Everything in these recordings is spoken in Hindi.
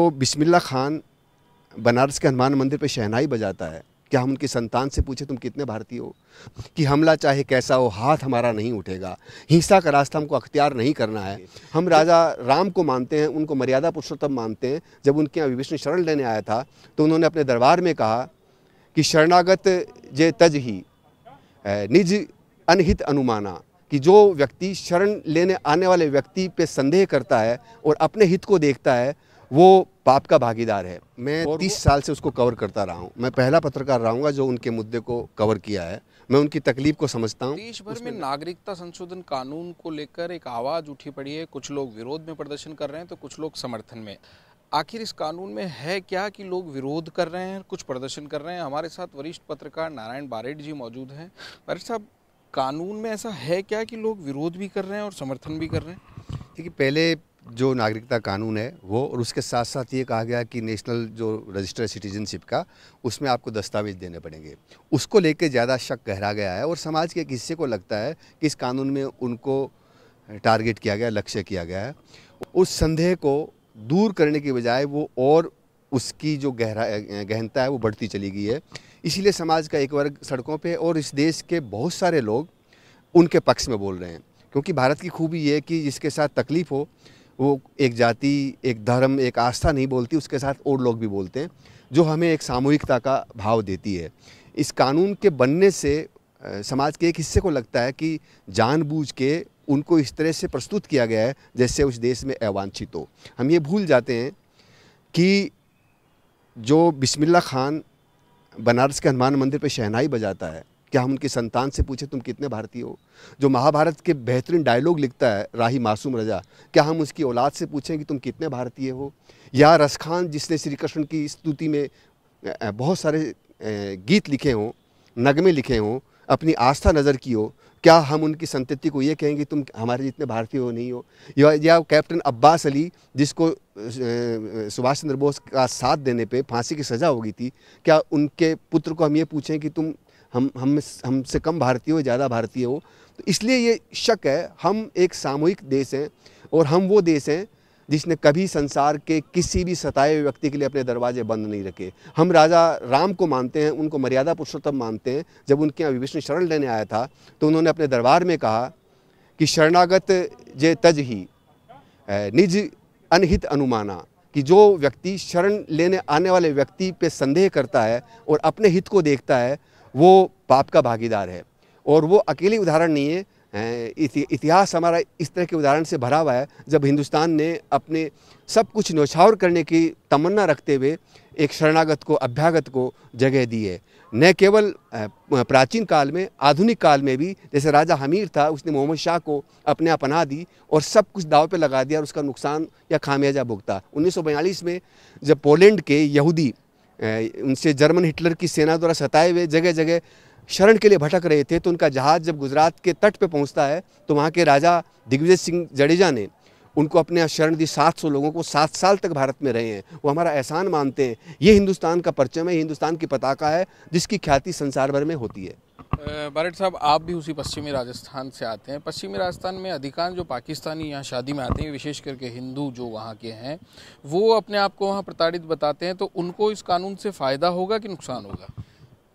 वो तो बिस्मिल्ला खान बनारस के हनुमान मंदिर पर शहनाई बजाता है क्या हम उनकी संतान से पूछे तुम कितने भारतीय हो कि हमला चाहे कैसा हो हाथ हमारा नहीं उठेगा हिंसा का रास्ता हमको अख्तियार नहीं करना है हम राजा राम को मानते हैं उनको मर्यादा पुरुषोत्तम मानते हैं जब उनके यहाँ विभिष्ण शरण लेने आया था तो उन्होंने अपने दरबार में कहा कि शरणागत जे तज ही निज अनहित अनुमाना कि जो व्यक्ति शरण लेने आने वाले व्यक्ति पे संदेह करता है और अपने हित को देखता है वो पाप का भागीदार है मैं तीस साल से उसको कवर करता रहा हूँ मैं पहला पत्रकार रहूँगा जो उनके मुद्दे को कवर किया है मैं उनकी तकलीफ को समझता हूँ देश भर में नागरिकता संशोधन कानून को लेकर एक आवाज़ उठी पड़ी है कुछ लोग विरोध में प्रदर्शन कर रहे हैं तो कुछ लोग समर्थन में आखिर इस कानून में है क्या कि लोग विरोध कर रहे हैं कुछ प्रदर्शन कर रहे हैं हमारे साथ वरिष्ठ पत्रकार नारायण बारेड जी मौजूद हैं बारेड साहब कानून में ऐसा है क्या कि लोग विरोध भी कर रहे हैं और समर्थन भी कर रहे हैं देखिए पहले जो नागरिकता कानून है वो और उसके साथ साथ ये कहा गया कि नेशनल जो रजिस्टर सिटीजनशिप का उसमें आपको दस्तावेज देने पड़ेंगे उसको लेके ज़्यादा शक गहरा गया है और समाज के एक हिस्से को लगता है कि इस कानून में उनको टारगेट किया गया लक्ष्य किया गया है उस संदेह को दूर करने की बजाय वो और उसकी जो गहरा गहनता है वो बढ़ती चली गई है इसीलिए समाज का एक वर्ग सड़कों पर और इस देश के बहुत सारे लोग उनके पक्ष में बोल रहे हैं क्योंकि भारत की खूबी ये है कि जिसके साथ तकलीफ़ हो वो एक जाति एक धर्म एक आस्था नहीं बोलती उसके साथ और लोग भी बोलते हैं जो हमें एक सामूहिकता का भाव देती है इस कानून के बनने से समाज के एक हिस्से को लगता है कि जानबूझ के उनको इस तरह से प्रस्तुत किया गया है जैसे उस देश में अवांछित हो हम ये भूल जाते हैं कि जो बिस्मिल्ला खान बनारस के हनुमान मंदिर पर शहनाई बजाता है क्या हम उनकी संतान से पूछे तुम कितने भारतीय हो जो महाभारत के बेहतरीन डायलॉग लिखता है राही मासूम रजा क्या हम उसकी औलाद से पूछें कि तुम कितने भारतीय हो या रसखान जिसने श्री कृष्ण की स्तुति में बहुत सारे गीत लिखे हों नगमे लिखे हों अपनी आस्था नज़र की हो क्या हम उनकी संतति को ये कहेंगे तुम हमारे जितने भारतीय हो नहीं हो या, या कैप्टन अब्बास अली जिसको सुभाष चंद्र बोस का साथ देने पे फांसी की सज़ा हो गई थी क्या उनके पुत्र को हम ये पूछें कि तुम हम हम हमसे कम भारतीय हो ज़्यादा भारतीय हो तो इसलिए ये शक है हम एक सामूहिक देश हैं और हम वो देश हैं जिसने कभी संसार के किसी भी सताए हुए व्यक्ति के लिए अपने दरवाजे बंद नहीं रखे हम राजा राम को मानते हैं उनको मर्यादा पुरुषोत्तम मानते हैं जब उनके यहाँ विष्णु शरण लेने आया था तो उन्होंने अपने दरबार में कहा कि शरणागत जे तज ही निज अनहित अनुमाना कि जो व्यक्ति शरण लेने आने वाले व्यक्ति पे संदेह करता है और अपने हित को देखता है वो पाप का भागीदार है और वो अकेले उदाहरण नहीं है इतिहास हमारा इस तरह के उदाहरण से भरा हुआ है जब हिंदुस्तान ने अपने सब कुछ नौछावर करने की तमन्ना रखते हुए एक शरणागत को अभ्यागत को जगह दी है न केवल प्राचीन काल में आधुनिक काल में भी जैसे राजा हमीर था उसने मोहम्मद शाह को अपने अपना दी और सब कुछ दाव पे लगा दिया और उसका नुकसान या खामियाजा भुगता उन्नीस में जब पोलैंड के यहूदी उनसे जर्मन हिटलर की सेना द्वारा सताए हुए जगह जगह शरण के लिए भटक रहे थे तो उनका जहाज़ जब गुजरात के तट पे पहुंचता है तो वहाँ के राजा दिग्विजय सिंह जडेजा ने उनको अपने यहाँ शरण दी 700 लोगों को सात साल तक भारत में रहे हैं वो हमारा एहसान मानते हैं ये हिंदुस्तान का परचम है हिंदुस्तान की पताका है जिसकी ख्याति संसार भर में होती है बारेट साहब आप भी उसी पश्चिमी राजस्थान से आते हैं पश्चिमी राजस्थान में अधिकांश जो पाकिस्तानी यहाँ शादी में आते हैं विशेष करके हिंदू जो वहाँ के हैं वो अपने आप को वहाँ प्रताड़ित बताते हैं तो उनको इस कानून से फ़ायदा होगा कि नुकसान होगा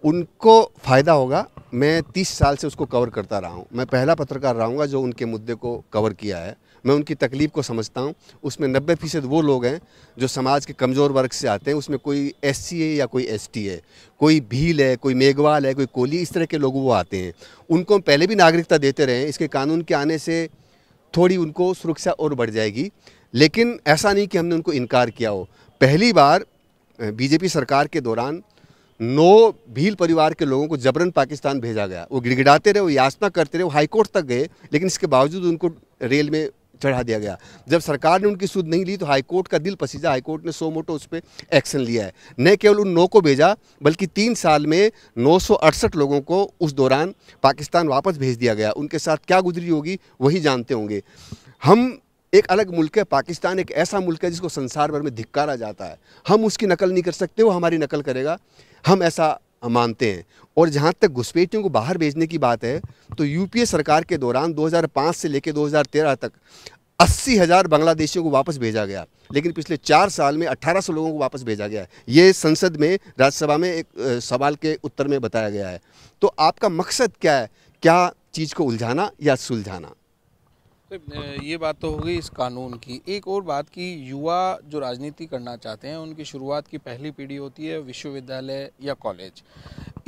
उनको फ़ायदा होगा मैं तीस साल से उसको कवर करता रहा हूँ मैं पहला पत्रकार रहूँगा जो उनके मुद्दे को कवर किया है मैं उनकी तकलीफ़ को समझता हूँ उसमें नब्बे फ़ीसद वो लोग हैं जो समाज के कमज़ोर वर्ग से आते हैं उसमें कोई एस सी है या कोई एस टी है कोई भील है कोई मेघवाल है कोई कोली इस तरह के लोग वो आते हैं उनको हम पहले भी नागरिकता देते रहे इसके कानून के आने से थोड़ी उनको सुरक्षा और बढ़ जाएगी लेकिन ऐसा नहीं कि हमने उनको इनकार किया हो पहली बार बीजेपी सरकार के दौरान नौ भील परिवार के लोगों को जबरन पाकिस्तान भेजा गया वो गिड़गिड़ाते रहे वो याचना करते रहे वो हाईकोर्ट तक गए लेकिन इसके बावजूद उनको रेल में चढ़ा दिया गया जब सरकार ने उनकी सुध नहीं ली तो हाईकोर्ट का दिल पसीजा हाईकोर्ट ने सो मोटो उस पर एक्शन लिया है न केवल उन नौ को भेजा बल्कि तीन साल में नौ लोगों को उस दौरान पाकिस्तान वापस भेज दिया गया उनके साथ क्या गुजरी होगी वही जानते होंगे हम एक अलग मुल्क है पाकिस्तान एक ऐसा मुल्क है जिसको संसार भर में धिक्कारा जाता है हम उसकी नकल नहीं कर सकते वो हमारी नकल करेगा हम ऐसा मानते हैं और जहाँ तक घुसपैठियों को बाहर भेजने की बात है तो यूपीए सरकार के दौरान 2005 से लेकर 2013 तक अस्सी हज़ार बांग्लादेशियों को वापस भेजा गया लेकिन पिछले चार साल में 1800 लोगों को वापस भेजा गया ये संसद में राज्यसभा में एक सवाल के उत्तर में बताया गया है तो आपका मकसद क्या है क्या चीज़ को उलझाना या सुलझाना तो ये बात तो हो गई इस कानून की एक और बात की युवा जो राजनीति करना चाहते हैं उनकी शुरुआत की पहली पीढ़ी होती है विश्वविद्यालय या कॉलेज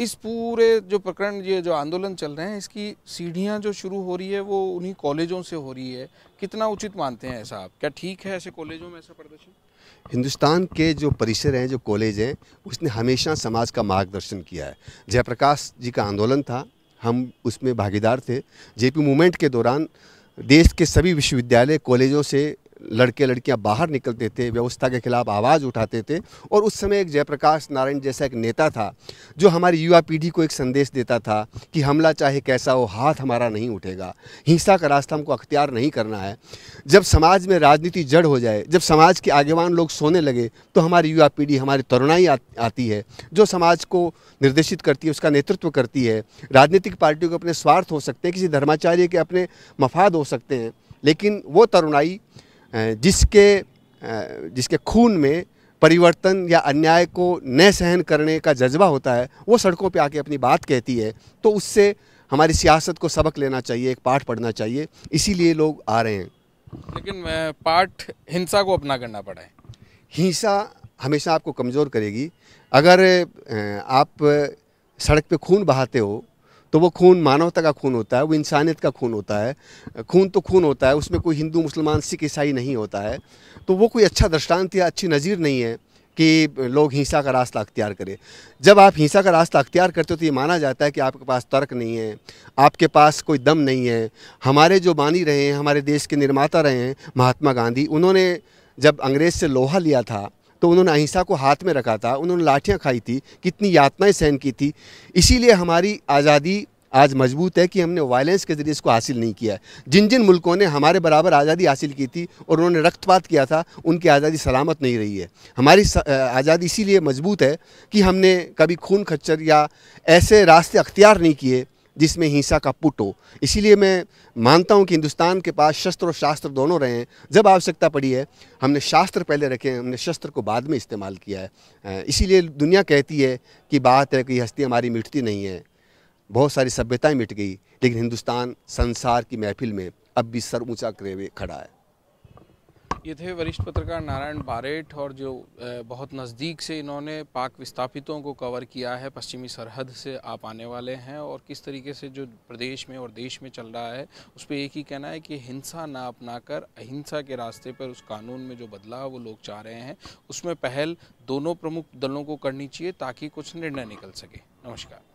इस पूरे जो प्रकरण ये जो आंदोलन चल रहे हैं इसकी सीढ़ियाँ जो शुरू हो रही है वो उन्हीं कॉलेजों से हो रही है कितना उचित मानते हैं ऐसा आप क्या ठीक है ऐसे कॉलेजों में ऐसा प्रदर्शन हिंदुस्तान के जो परिसर हैं जो कॉलेज हैं उसने हमेशा समाज का मार्गदर्शन किया है जयप्रकाश जी का आंदोलन था हम उसमें भागीदार थे जेपी मूवमेंट के दौरान देश के सभी विश्वविद्यालय कॉलेजों से लड़के लड़कियां बाहर निकलते थे व्यवस्था के खिलाफ आवाज़ उठाते थे और उस समय एक जयप्रकाश नारायण जैसा एक नेता था जो हमारी युवा पीढ़ी को एक संदेश देता था कि हमला चाहे कैसा हो हाथ हमारा नहीं उठेगा हिंसा का रास्ता हमको अख्तियार नहीं करना है जब समाज में राजनीति जड़ हो जाए जब समाज के आगेवान लोग सोने लगे तो हमारी युवा पीढ़ी हमारी तरुणाई आती है जो समाज को निर्देशित करती है उसका नेतृत्व करती है राजनीतिक पार्टियों के अपने स्वार्थ हो सकते हैं किसी धर्माचार्य के अपने मफाद हो सकते हैं लेकिन वो तरुणाई जिसके जिसके खून में परिवर्तन या अन्याय को न सहन करने का जज्बा होता है वो सड़कों पे आके अपनी बात कहती है तो उससे हमारी सियासत को सबक लेना चाहिए एक पाठ पढ़ना चाहिए इसीलिए लोग आ रहे हैं लेकिन पाठ हिंसा को अपना करना पड़ा है हिंसा हमेशा आपको कमज़ोर करेगी अगर आप सड़क पे खून बहाते हो तो वो खून मानवता का खून होता है वो इंसानियत का खून होता है खून तो खून होता है उसमें कोई हिंदू मुसलमान सिख ईसाई नहीं होता है तो वो कोई अच्छा दृष्टांत या अच्छी नज़ीर नहीं है कि लोग हिंसा का रास्ता अख्तियार करें जब आप हिंसा का रास्ता अख्तियार करते हो तो ये माना जाता है कि आपके पास तर्क नहीं है आपके पास कोई दम नहीं है हमारे जो बानी रहे हैं हमारे देश के निर्माता रहे हैं महात्मा गांधी उन्होंने जब अंग्रेज़ से लोहा लिया था तो उन्होंने अहिंसा को हाथ में रखा था उन्होंने लाठियाँ खाई थी कितनी यातनाएँ सहन की थी इसीलिए हमारी आज़ादी आज मजबूत है कि हमने वायलेंस के जरिए इसको हासिल नहीं किया जिन जिन मुल्कों ने हमारे बराबर आज़ादी हासिल की थी और उन्होंने रक्तपात किया था उनकी आज़ादी सलामत नहीं रही है हमारी आज़ादी इसीलिए मजबूत है कि हमने कभी खून खच्चर या ऐसे रास्ते अख्तियार नहीं किए जिसमें हिंसा का पुट हो इसीलिए मैं मानता हूं कि हिंदुस्तान के पास शस्त्र और शास्त्र दोनों रहे हैं जब आवश्यकता पड़ी है हमने शास्त्र पहले रखे हैं हमने शस्त्र को बाद में इस्तेमाल किया है इसीलिए दुनिया कहती है कि बात है कि हस्ती हमारी मिटती नहीं है बहुत सारी सभ्यताएँ मिट गई लेकिन हिंदुस्तान संसार की महफिल में अब भी सर ऊँचा करे खड़ा है ये थे वरिष्ठ पत्रकार नारायण बारेट और जो बहुत नज़दीक से इन्होंने पाक विस्थापितों को कवर किया है पश्चिमी सरहद से आप आने वाले हैं और किस तरीके से जो प्रदेश में और देश में चल रहा है उस पर एक ही कहना है कि हिंसा ना अपना कर अहिंसा के रास्ते पर उस कानून में जो बदलाव वो लोग चाह रहे हैं उसमें पहल दोनों प्रमुख दलों को करनी चाहिए ताकि कुछ निर्णय निकल सके नमस्कार